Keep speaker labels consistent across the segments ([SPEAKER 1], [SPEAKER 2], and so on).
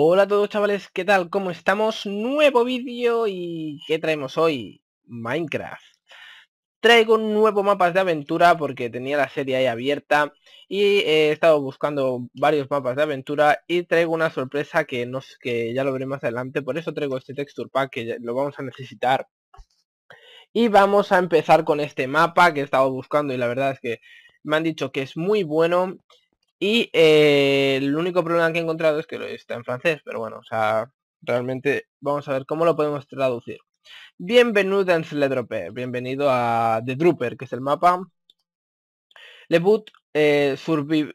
[SPEAKER 1] Hola a todos chavales, ¿qué tal? ¿Cómo estamos? Nuevo vídeo y ¿qué traemos hoy? Minecraft. Traigo un nuevo mapa de aventura porque tenía la serie ahí abierta y he estado buscando varios mapas de aventura y traigo una sorpresa que, que ya lo veré más adelante, por eso traigo este texture pack que lo vamos a necesitar. Y vamos a empezar con este mapa que he estado buscando y la verdad es que me han dicho que es muy bueno y eh, el único problema que he encontrado es que está en francés, pero bueno, o sea, realmente vamos a ver cómo lo podemos traducir. Bienvenido en Sledrope, bienvenido a The drooper, que es el mapa. Le but eh,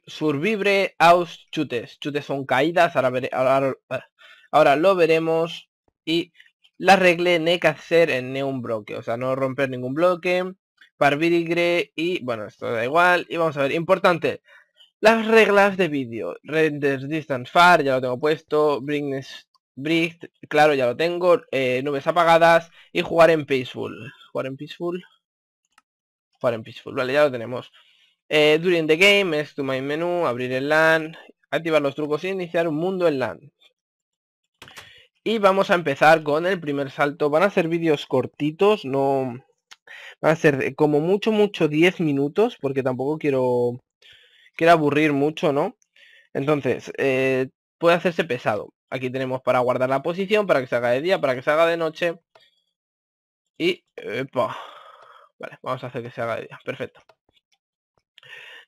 [SPEAKER 1] survivre aus chutes. Chutes son caídas, ahora, ah, ahora, lo veremos. Y la regla ne que hacer en un bloque, o sea, no romper ningún bloque. Parvirigre y, bueno, esto da igual. Y vamos a ver, importante, las reglas de vídeo. Render distance far, ya lo tengo puesto. Brightness, bright, claro, ya lo tengo. Eh, nubes apagadas. Y jugar en peaceful. Jugar en peaceful. Jugar en peaceful. Vale, ya lo tenemos. Eh, during the game es tu main menu, Abrir el LAN. Activar los trucos y e iniciar un mundo en LAN. Y vamos a empezar con el primer salto. Van a ser vídeos cortitos. No... Van a ser como mucho, mucho 10 minutos. Porque tampoco quiero quiere aburrir mucho, ¿no? Entonces, eh, puede hacerse pesado. Aquí tenemos para guardar la posición, para que se haga de día, para que se haga de noche. Y... Vale, vamos a hacer que se haga de día. Perfecto.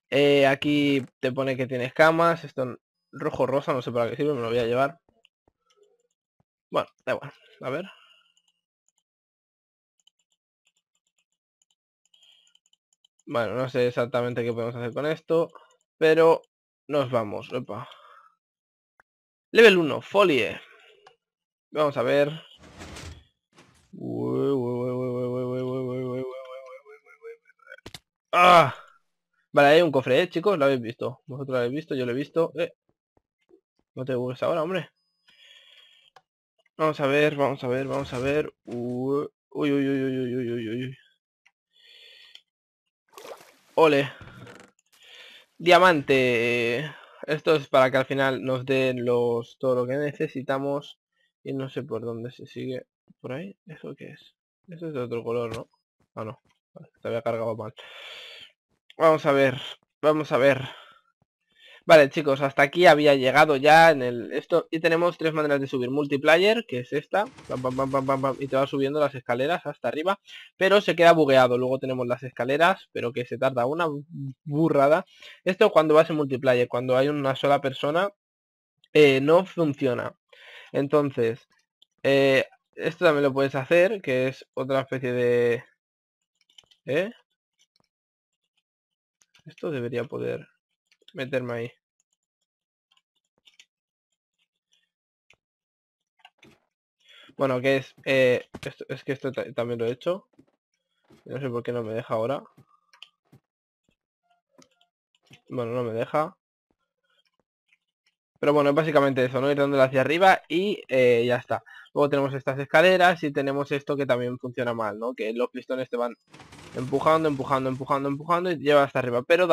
[SPEAKER 1] Eh, aquí te pone que tienes camas. Esto rojo rosa, no sé para qué sirve, me lo voy a llevar. Bueno, da igual. A ver. Bueno, no sé exactamente qué podemos hacer con esto. Pero nos vamos. Opa. Level 1, Folie. Vamos a ver. ¡Ah! Vale, hay un cofre, ¿eh, chicos? Lo habéis visto. Vosotros lo habéis visto, yo lo he visto. Eh. No te burles ahora, hombre. Vamos a ver, vamos a ver, vamos a ver. Uy, Uy, uy, uy, uy, uy, uy, uy. Ole. Diamante. Esto es para que al final nos den los todo lo que necesitamos. Y no sé por dónde se sigue. ¿Por ahí? ¿Eso qué es? Eso es de otro color, ¿no? Ah, no. se había cargado mal. Vamos a ver. Vamos a ver. Vale, chicos, hasta aquí había llegado ya en el esto y tenemos tres maneras de subir multiplayer, que es esta, pam, pam, pam, y te va subiendo las escaleras hasta arriba, pero se queda bugueado. Luego tenemos las escaleras, pero que se tarda una burrada. Esto cuando vas en multiplayer, cuando hay una sola persona, eh, no funciona. Entonces, eh, esto también lo puedes hacer, que es otra especie de... ¿eh? Esto debería poder meterme ahí. Bueno, que es... Eh, esto, es que esto también lo he hecho. No sé por qué no me deja ahora. Bueno, no me deja. Pero bueno, es básicamente eso, ¿no? Ir dándole hacia arriba y eh, ya está. Luego tenemos estas escaleras y tenemos esto que también funciona mal, ¿no? Que los pistones te van empujando, empujando, empujando, empujando y lleva hasta arriba, pero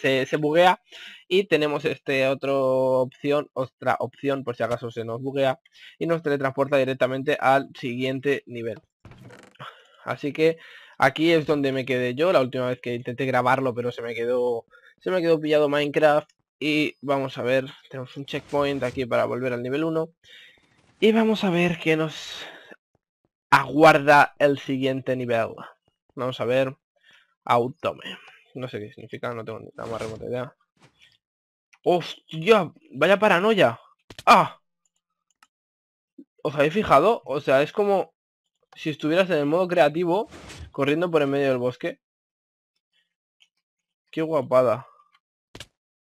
[SPEAKER 1] se, se, buguea y tenemos este otra opción, otra opción por si acaso se nos buguea y nos teletransporta directamente al siguiente nivel. Así que aquí es donde me quedé yo, la última vez que intenté grabarlo pero se me quedó, se me quedó pillado Minecraft y vamos a ver, tenemos un checkpoint aquí para volver al nivel 1 y vamos a ver qué nos aguarda el siguiente nivel. Vamos a ver. Autome. No sé qué significa, no tengo ni nada más remota idea. ¡Hostia! ¡Vaya paranoia! ¡Ah! ¿Os habéis fijado? O sea, es como si estuvieras en el modo creativo corriendo por el medio del bosque. ¡Qué guapada!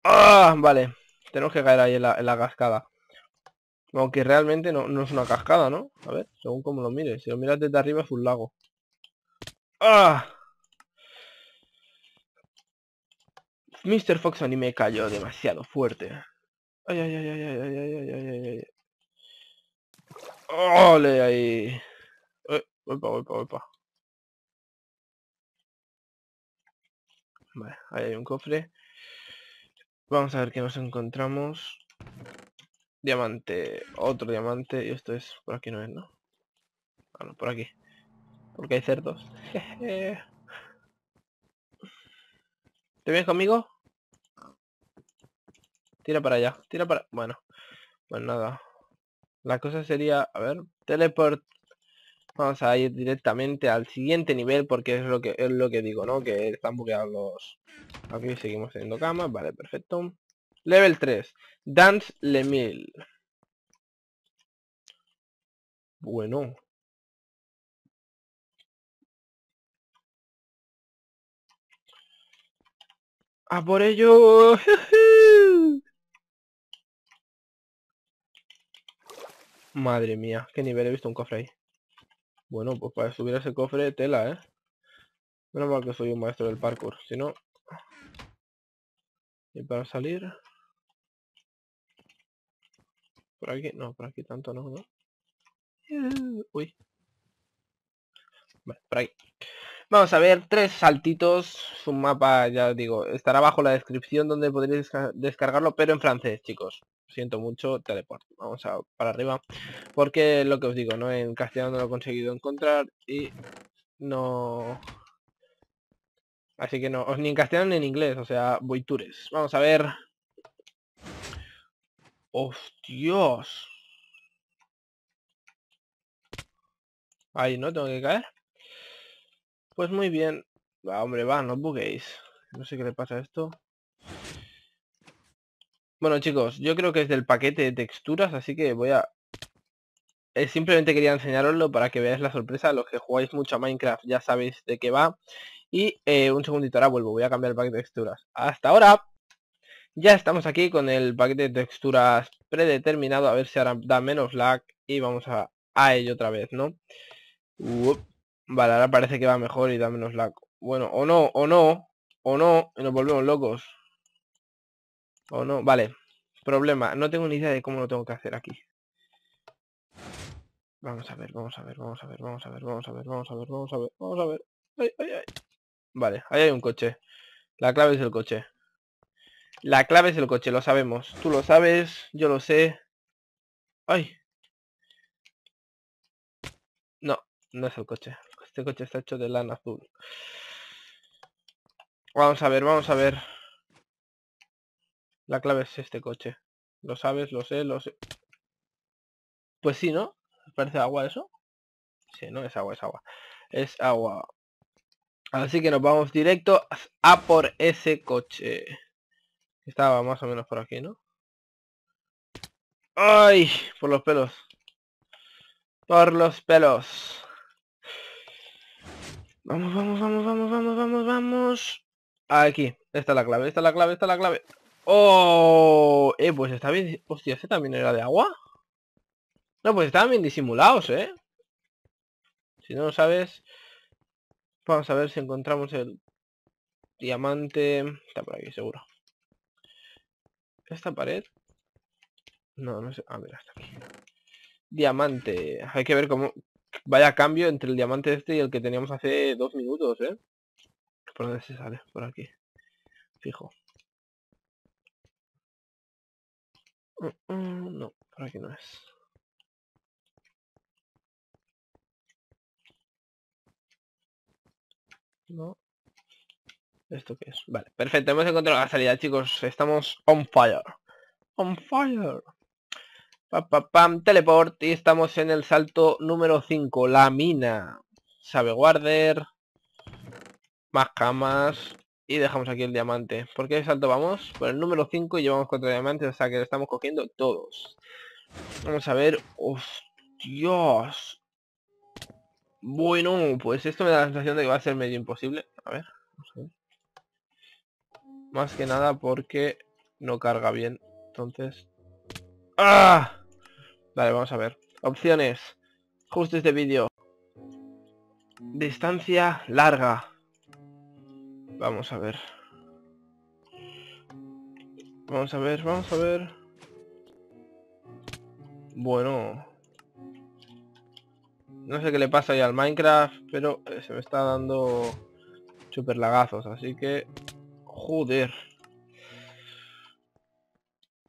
[SPEAKER 1] ¡Ah! Vale. Tenemos que caer ahí en la, cascada. Aunque realmente no, no, es una cascada, ¿no? A ver, según como lo mires. Si lo miras desde arriba es un lago. ¡Ah! Mr. Fox me cayó demasiado fuerte. Ay, ay, ay, ay, ay, ay, ay, ay, ay, ay. ¡Ole ahí! Eh, Vale, ahí hay un cofre. Vamos a ver qué nos encontramos. Diamante, otro diamante. Y esto es, por aquí no es, ¿no? Bueno, ah, por aquí porque hay cerdos. Eh. ¿Te vienes conmigo? Tira para allá, tira para... Bueno, pues nada. La cosa sería, a ver, teleport. Vamos a ir directamente al siguiente nivel porque es lo que es lo que digo, ¿no? Que están bugueados los... Aquí seguimos teniendo camas, vale, perfecto. Level 3, Dance Lemil. Bueno, ¡A por ello! Madre mía, qué nivel, he visto un cofre ahí. Bueno, pues para subir ese cofre, tela, ¿eh? Menos mal que soy un maestro del parkour, si no... Y para salir... Por aquí, no, por aquí tanto no, ¿no? Uy. Vale, por ahí. Vamos a ver, tres saltitos, un mapa, ya digo, estará abajo la descripción donde podréis descargarlo, pero en francés, chicos. Siento mucho, teleport. Vamos a para arriba, porque lo que os digo, ¿no? En castellano no lo he conseguido encontrar y no... Así que no, ni en castellano ni en inglés, o sea, boitures. Vamos a ver... ¡Hostios! Ahí, ¿no? ¿Tengo que caer? Pues muy bien. hombre, va, no buguéis. No sé qué le pasa a esto. Bueno, chicos, yo creo que es del paquete de texturas, así que voy a... Eh, simplemente quería enseñaroslo para que veáis la sorpresa. Los que jugáis mucho a Minecraft ya sabéis de qué va. Y eh, un segundito, ahora vuelvo, voy a cambiar el paquete de texturas. ¡Hasta ahora! Ya estamos aquí con el paquete de texturas predeterminado. A ver si ahora da menos lag y vamos a, a ello otra vez, ¿no? Vale, ahora parece que va mejor y da menos la Bueno, o no, o no, o no, y nos volvemos locos. O no, vale. Problema, no tengo ni idea de cómo lo tengo que hacer aquí. Vamos a ver, vamos a ver, vamos a ver, vamos a ver, vamos a ver, vamos a ver, vamos a ver, vamos a ver. Ay, ay, ay. Vale, ahí hay un coche. La clave es el coche. La clave es el coche, lo sabemos. Tú lo sabes, yo lo sé. Ay. No, no es el coche. Este coche está hecho de lana azul. Vamos a ver, vamos a ver. La clave es este coche. Lo sabes, lo sé, lo sé. Pues sí, ¿no? Parece agua eso. Sí, no es agua, es agua. Es agua. Así que nos vamos directo a por ese coche. Estaba más o menos por aquí, ¿no? ¡Ay! Por los pelos. Por los pelos. Vamos, vamos, vamos, vamos, vamos, vamos, vamos. Aquí. Esta es la clave, esta es la clave, esta es la clave. ¡Oh! Eh, pues está bien... Hostia, ¿ese también era de agua? No, pues estaban bien disimulados, ¿eh? Si no lo sabes... Vamos a ver si encontramos el... Diamante... Está por aquí, seguro. ¿Esta pared? No, no sé... Ah, mira, está aquí. Diamante. Hay que ver cómo, Vaya cambio entre el diamante este y el que teníamos hace dos minutos, ¿eh? ¿Por dónde se sale? Por aquí. Fijo. Mm, mm, no, por aquí no es. No. ¿Esto qué es? Vale, perfecto. Hemos encontrado la salida, chicos. Estamos on fire. On fire. Pam, pam, teleport y estamos en el salto número 5, la mina. Sabe guarder. Más camas. Y dejamos aquí el diamante. ¿Por qué salto vamos? Por el número 5 y llevamos 4 diamantes, o sea que lo estamos cogiendo todos. Vamos a ver. ¡Hostias! Bueno, pues esto me da la sensación de que va a ser medio imposible. A ver. a Más que nada porque no carga bien. Entonces... ¡Ah! Vale, vamos a ver. Opciones. Ajustes de vídeo. Distancia larga. Vamos a ver. Vamos a ver, vamos a ver. Bueno. No sé qué le pasa ahí al Minecraft, pero eh, se me está dando super lagazos, así que... Joder.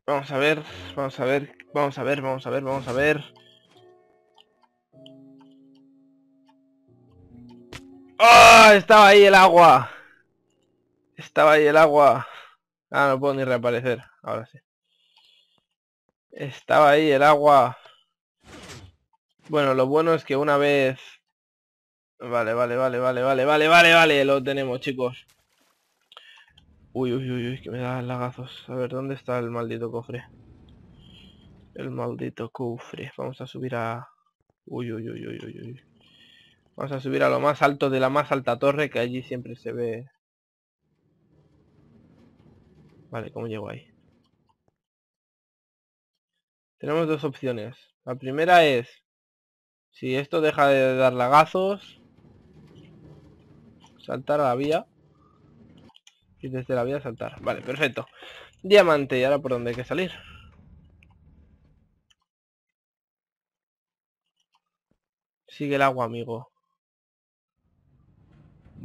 [SPEAKER 1] Vamos a ver, vamos a ver, vamos a ver, vamos a ver, vamos a ver. ¡Ah! Estaba ahí el agua. Estaba ahí el agua. Ah, no puedo ni reaparecer. Ahora sí. Estaba ahí el agua. Bueno, lo bueno es que una vez... Vale, vale, vale, vale, vale, vale, vale, vale, lo tenemos, chicos. Uy, uy, uy, que me da lagazos. A ver, ¿dónde está el maldito cofre? El maldito cofre. Vamos a subir a... Uy, uy, uy, uy, uy, uy. Vamos a subir a lo más alto de la más alta torre, que allí siempre se ve... Vale, ¿cómo llego ahí? Tenemos dos opciones. La primera es... Si esto deja de dar lagazos... Saltar a la vía. Y desde la voy a saltar. Vale, perfecto. Diamante, ¿y ahora por donde hay que salir? Sigue el agua, amigo.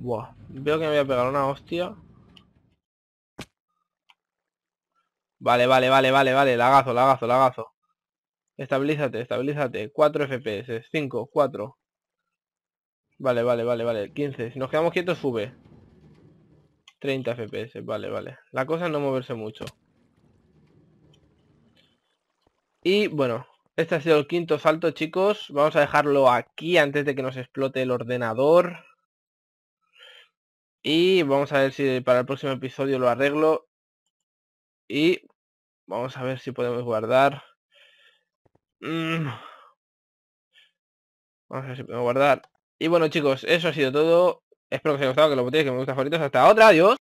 [SPEAKER 1] Buah, veo que me voy a pegar una hostia. Vale, vale, vale, vale, vale, lagazo, lagazo, lagazo. Estabilízate, estabilízate. 4 FPS, 5, 4. Vale, vale, vale, vale, 15. Si nos quedamos quietos, sube. 30 FPS, vale, vale. La cosa es no moverse mucho. Y bueno, este ha sido el quinto salto, chicos. Vamos a dejarlo aquí antes de que nos explote el ordenador. Y vamos a ver si para el próximo episodio lo arreglo. Y vamos a ver si podemos guardar. Mm. Vamos a ver si podemos guardar. Y bueno chicos, eso ha sido todo. Espero que os haya gustado, que lo votéis, que me gusta favoritos. Hasta otra, adiós.